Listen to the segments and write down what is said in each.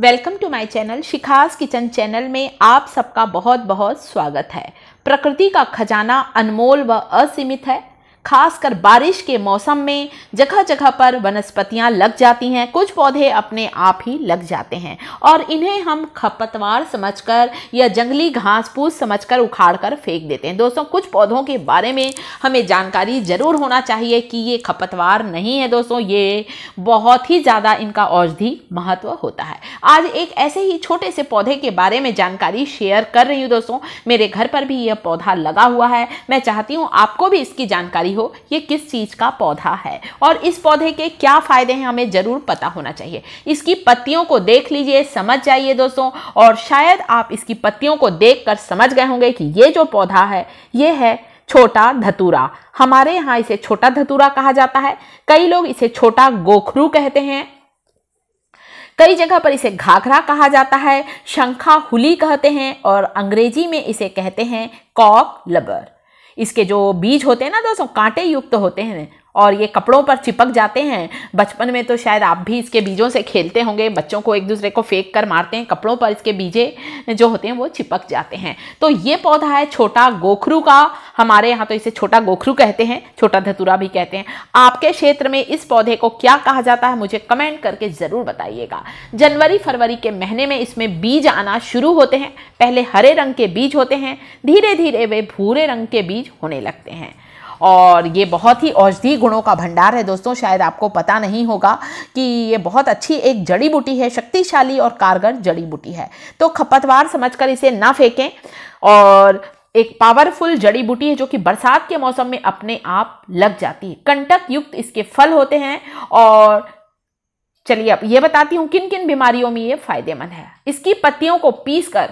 welcome to my channel Shikha's kitchen channel में आप सबका बहुत बहुत स्वागत है प्रकृति का खजाना अनमोल व असीमित है खासकर बारिश के मौसम में जगह जगह पर वनस्पतियां लग जाती हैं कुछ पौधे अपने आप ही लग जाते हैं और इन्हें हम खपतवार समझकर या जंगली घास फूस समझकर उखाड़कर फेंक देते हैं दोस्तों कुछ पौधों के बारे में हमें जानकारी ज़रूर होना चाहिए कि ये खपतवार नहीं है दोस्तों ये बहुत ही ज़्यादा इनका औषधि महत्व होता है आज एक ऐसे ही छोटे से पौधे के बारे में जानकारी शेयर कर रही हूँ दोस्तों मेरे घर पर भी यह पौधा लगा हुआ है मैं चाहती हूँ आपको भी इसकी जानकारी जानकारी हो ये किस चीज़ का पौधा है और इस पौधे के क्या फ़ायदे हैं हमें ज़रूर पता होना चाहिए इसकी पत्तियों को देख लीजिए समझ जाइए दोस्तों और शायद आप इसकी पत्तियों को देख कर समझ गए होंगे कि ये जो पौधा है ये है छोटा धतूरा हमारे यहाँ इसे छोटा धतूरा कहा जाता है कई लोग इसे छोटा गोखरू कहते हैं कई जगह पर इसे घाघरा कहा जाता है शंखा हुली कहते हैं और अंग्रेजी में इसे कहते हैं कॉक लबर इसके जो बीज होते हैं ना दोस्तों कांटे युक्त तो होते हैं और ये कपड़ों पर चिपक जाते हैं बचपन में तो शायद आप भी इसके बीजों से खेलते होंगे बच्चों को एक दूसरे को फेंक कर मारते हैं कपड़ों पर इसके बीजे जो होते हैं वो चिपक जाते हैं तो ये पौधा है छोटा गोखरू का हमारे यहाँ तो इसे छोटा गोखरू कहते हैं छोटा धतूरा भी कहते हैं आपके क्षेत्र में इस पौधे को क्या कहा जाता है मुझे कमेंट करके ज़रूर बताइएगा जनवरी फरवरी के महीने में इसमें बीज आना शुरू होते हैं पहले हरे रंग के बीज होते हैं धीरे धीरे वे भूरे रंग के बीज होने लगते हैं और ये बहुत ही औषधि गुणों का भंडार है दोस्तों शायद आपको पता नहीं होगा कि ये बहुत अच्छी एक जड़ी बूटी है शक्तिशाली और कारगर जड़ी बूटी है तो खपतवार समझकर इसे ना फेंकें और एक पावरफुल जड़ी बूटी है जो कि बरसात के मौसम में अपने आप लग जाती है कंटक युक्त इसके फल होते हैं और चलिए अब ये बताती हूँ किन किन बीमारियों में ये फायदेमंद है इसकी पत्तियों को पीस कर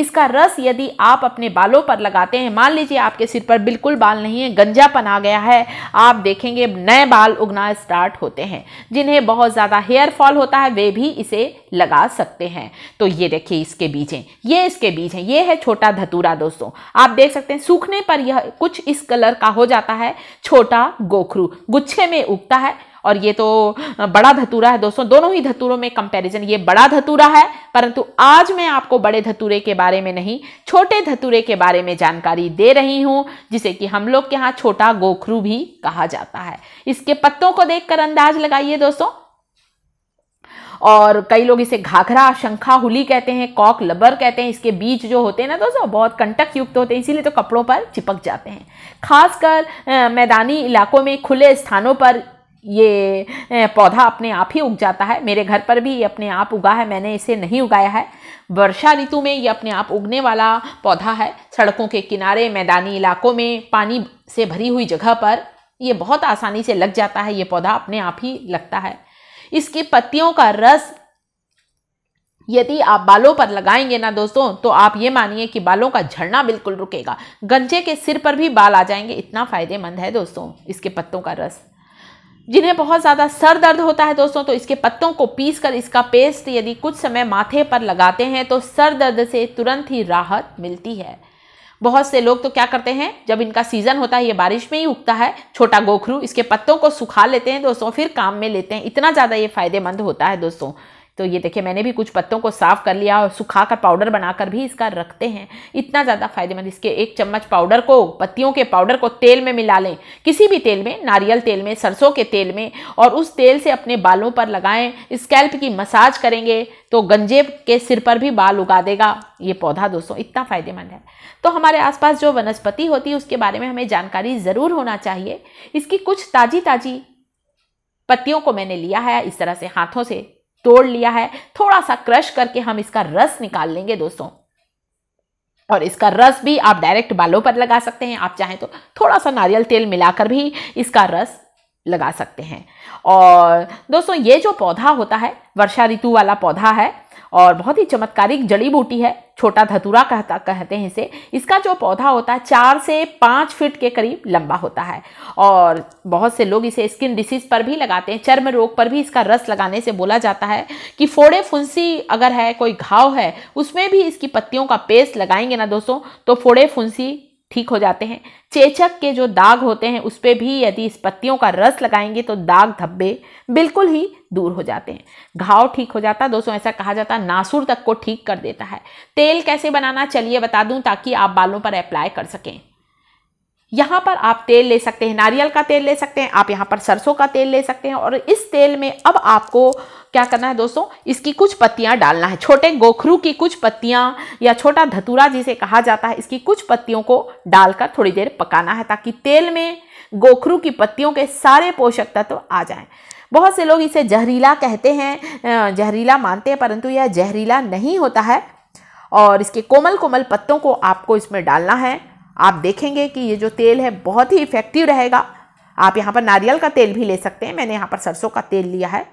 इसका रस यदि आप अपने बालों पर लगाते हैं मान लीजिए आपके सिर पर बिल्कुल बाल नहीं है गंजापन आ गया है आप देखेंगे नए बाल उगना स्टार्ट होते हैं जिन्हें बहुत ज़्यादा हेयर फॉल होता है वे भी इसे लगा सकते हैं तो ये देखिए इसके बीज हैं ये इसके बीज हैं ये है छोटा धतूरा दोस्तों आप देख सकते हैं सूखने पर यह कुछ इस कलर का हो जाता है छोटा गोखरू गुच्छे में उगता है और ये तो बड़ा धतूरा है दोस्तों दोनों ही धतूरों में कंपैरिजन ये बड़ा धतूरा है परंतु आज मैं आपको बड़े धतूरे के बारे में नहीं छोटे धतूरे के बारे में जानकारी दे रही हूँ जिसे कि हम लोग के यहाँ छोटा गोखरू भी कहा जाता है इसके पत्तों को देख अंदाज लगाइए दोस्तों और कई लोग इसे घाघरा शंखा हुली कहते हैं कॉक लबर कहते हैं इसके बीज जो होते हैं ना दोस्तों बहुत कंटक युक्त होते हैं इसीलिए तो कपड़ों पर चिपक जाते हैं खासकर मैदानी इलाकों में खुले स्थानों पर ये पौधा अपने आप ही उग जाता है मेरे घर पर भी ये अपने आप उगा है मैंने इसे नहीं उगाया है वर्षा ऋतु में ये अपने आप उगने वाला पौधा है सड़कों के किनारे मैदानी इलाकों में पानी से भरी हुई जगह पर ये बहुत आसानी से लग जाता है ये पौधा अपने आप ही लगता है इसकी पत्तियों का रस यदि आप बालों पर लगाएंगे ना दोस्तों तो आप ये मानिए कि बालों का झड़ना बिल्कुल रुकेगा गंजे के सिर पर भी बाल आ जाएंगे इतना फ़ायदेमंद है दोस्तों इसके पत्तों का रस जिन्हें बहुत ज़्यादा सर दर्द होता है दोस्तों तो इसके पत्तों को पीस कर इसका पेस्ट यदि कुछ समय माथे पर लगाते हैं तो सर दर्द से तुरंत ही राहत मिलती है बहुत से लोग तो क्या करते हैं जब इनका सीज़न होता है ये बारिश में ही उगता है छोटा गोखरू इसके पत्तों को सुखा लेते हैं दोस्तों फिर काम में लेते हैं इतना ज़्यादा ये फायदेमंद होता है दोस्तों तो ये देखिए मैंने भी कुछ पत्तों को साफ़ कर लिया और सुखा कर पाउडर बनाकर भी इसका रखते हैं इतना ज़्यादा फायदेमंद इसके एक चम्मच पाउडर को पत्तियों के पाउडर को तेल में मिला लें किसी भी तेल में नारियल तेल में सरसों के तेल में और उस तेल से अपने बालों पर लगाएं स्कैल्प की मसाज करेंगे तो गंजे के सिर पर भी बाल उगा देगा ये पौधा दोस्तों इतना फ़ायदेमंद है तो हमारे आसपास जो वनस्पति होती है उसके बारे में हमें जानकारी ज़रूर होना चाहिए इसकी कुछ ताज़ी ताज़ी पत्तियों को मैंने लिया है इस तरह से हाथों से तोड़ लिया है थोड़ा सा क्रश करके हम इसका रस निकाल लेंगे दोस्तों और इसका रस भी आप डायरेक्ट बालों पर लगा सकते हैं आप चाहें तो थोड़ा सा नारियल तेल मिलाकर भी इसका रस लगा सकते हैं और दोस्तों ये जो पौधा होता है वर्षा ऋतु वाला पौधा है और बहुत ही चमत्कारिक जड़ी बूटी है छोटा धतूरा कहता कहते हैं इसे इसका जो पौधा होता है चार से पाँच फीट के करीब लंबा होता है और बहुत से लोग इसे स्किन डिसीज पर भी लगाते हैं चर्म रोग पर भी इसका रस लगाने से बोला जाता है कि फोड़े फुंसी अगर है कोई घाव है उसमें भी इसकी पत्तियों का पेस्ट लगाएंगे ना दोस्तों तो फोड़े फुंसी ठीक हो जाते हैं चेचक के जो दाग होते हैं उस पर भी यदि इस पत्तियों का रस लगाएंगे तो दाग धब्बे बिल्कुल ही दूर हो जाते हैं घाव ठीक हो जाता है दोस्तों ऐसा कहा जाता है नासुर तक को ठीक कर देता है तेल कैसे बनाना चलिए बता दूं ताकि आप बालों पर अप्लाई कर सकें यहाँ पर आप तेल ले सकते हैं नारियल का तेल ले सकते हैं आप यहाँ पर सरसों का तेल ले सकते हैं और इस तेल में अब आपको क्या करना है दोस्तों इसकी कुछ पत्तियाँ डालना है छोटे गोखरू की कुछ पत्तियाँ या छोटा धतूरा जिसे कहा जाता है इसकी कुछ पत्तियों को डालकर थोड़ी देर पकाना है ताकि तेल में गोखरू की पत्तियों के सारे पोषक तत्व आ जाएँ बहुत से लोग इसे जहरीला कहते हैं जहरीला मानते हैं परंतु यह जहरीला नहीं होता है और इसके कोमल कोमल पत्तों को आपको इसमें डालना है आप देखेंगे कि ये जो तेल है बहुत ही इफ़ेक्टिव रहेगा आप यहाँ पर नारियल का तेल भी ले सकते हैं मैंने यहाँ पर सरसों का तेल लिया है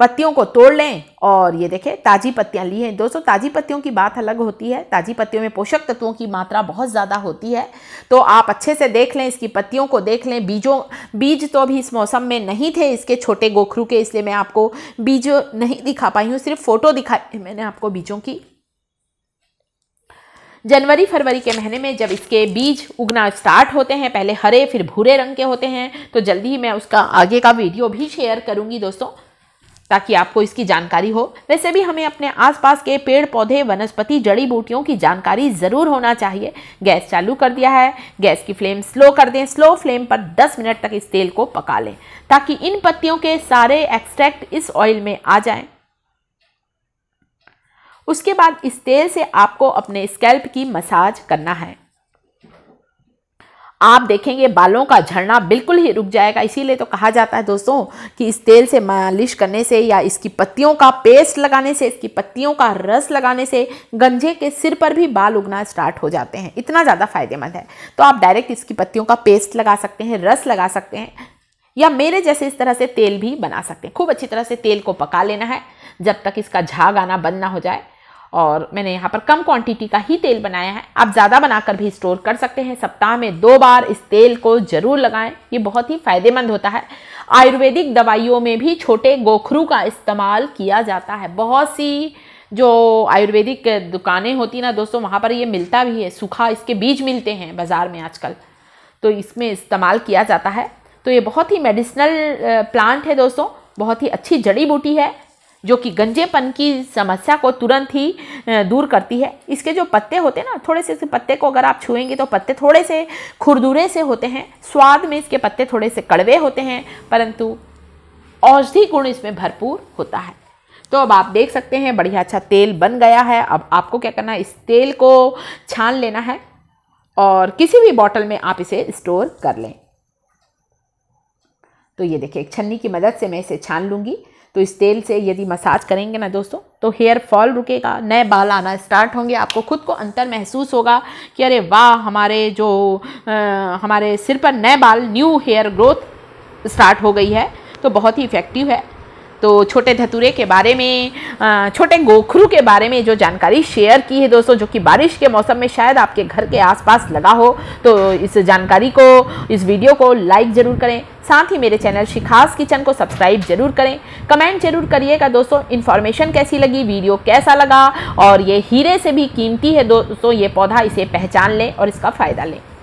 पत्तियों को तोड़ लें और ये देखें ताज़ी पत्तियाँ ली हैं दोस्तों ताज़ी पत्तियों की बात अलग होती है ताज़ी पत्तियों में पोषक तत्वों की मात्रा बहुत ज़्यादा होती है तो आप अच्छे से देख लें इसकी पत्तियों को देख लें बीजों बीज तो अभी इस मौसम में नहीं थे इसके छोटे गोखरू के इसलिए मैं आपको बीज नहीं दिखा पाई हूँ सिर्फ फ़ोटो दिखाई मैंने आपको बीजों की जनवरी फरवरी के महीने में जब इसके बीज उगना स्टार्ट होते हैं पहले हरे फिर भूरे रंग के होते हैं तो जल्दी ही मैं उसका आगे का वीडियो भी शेयर करूंगी दोस्तों ताकि आपको इसकी जानकारी हो वैसे भी हमें अपने आसपास के पेड़ पौधे वनस्पति जड़ी बूटियों की जानकारी ज़रूर होना चाहिए गैस चालू कर दिया है गैस की फ्लेम स्लो कर दें स्लो फ्लेम पर 10 मिनट तक इस तेल को पका लें ताकि इन पत्तियों के सारे एक्सट्रैक्ट इस ऑयल में आ जाएं उसके बाद इस तेल से आपको अपने स्कैल्प की मसाज करना है आप देखेंगे बालों का झड़ना बिल्कुल ही रुक जाएगा इसीलिए तो कहा जाता है दोस्तों कि इस तेल से मालिश करने से या इसकी पत्तियों का पेस्ट लगाने से इसकी पत्तियों का रस लगाने से गंजे के सिर पर भी बाल उगना स्टार्ट हो जाते हैं इतना ज़्यादा फायदेमंद है तो आप डायरेक्ट इसकी पत्तियों का पेस्ट लगा सकते हैं रस लगा सकते हैं या मेरे जैसे इस तरह से तेल भी बना सकते हैं खूब अच्छी तरह से तेल को पका लेना है जब तक इसका झाग आना बंद ना हो जाए और मैंने यहाँ पर कम क्वांटिटी का ही तेल बनाया है आप ज़्यादा बनाकर भी स्टोर कर सकते हैं सप्ताह में दो बार इस तेल को ज़रूर लगाएं ये बहुत ही फायदेमंद होता है आयुर्वेदिक दवाइयों में भी छोटे गोखरू का इस्तेमाल किया जाता है बहुत सी जो आयुर्वेदिक दुकानें होती ना दोस्तों वहाँ पर ये मिलता भी है सूखा इसके बीज मिलते हैं बाज़ार में आजकल तो इसमें इस्तेमाल किया जाता है तो ये बहुत ही मेडिसिनल प्लांट है दोस्तों बहुत ही अच्छी जड़ी बूटी है जो कि गंजेपन की समस्या को तुरंत ही दूर करती है इसके जो पत्ते होते हैं ना थोड़े से पत्ते को अगर आप छुएंगे तो पत्ते थोड़े से खुरदुरे से होते हैं स्वाद में इसके पत्ते थोड़े से कड़वे होते हैं परंतु औषधि गुण इसमें भरपूर होता है तो अब आप देख सकते हैं बढ़िया अच्छा तेल बन गया है अब आपको क्या करना है इस तेल को छान लेना है और किसी भी बॉटल में आप इसे स्टोर कर लें तो ये देखिए एक छन्नी की मदद से मैं इसे छान लूँगी तो इस तेल से यदि मसाज करेंगे ना दोस्तों तो हेयर फॉल रुकेगा नए बाल आना स्टार्ट होंगे आपको खुद को अंतर महसूस होगा कि अरे वाह हमारे जो आ, हमारे सिर पर नए बाल न्यू हेयर ग्रोथ स्टार्ट हो गई है तो बहुत ही इफ़ेक्टिव है तो छोटे धतूरे के बारे में छोटे गोखरू के बारे में जो जानकारी शेयर की है दोस्तों जो कि बारिश के मौसम में शायद आपके घर के आसपास लगा हो तो इस जानकारी को इस वीडियो को लाइक ज़रूर करें साथ ही मेरे चैनल शिखास किचन को सब्सक्राइब जरूर करें कमेंट जरूर करिएगा दोस्तों इन्फॉर्मेशन कैसी लगी वीडियो कैसा लगा और ये हीरे से भी कीमती है दोस्तों ये पौधा इसे पहचान लें और इसका फ़ायदा लें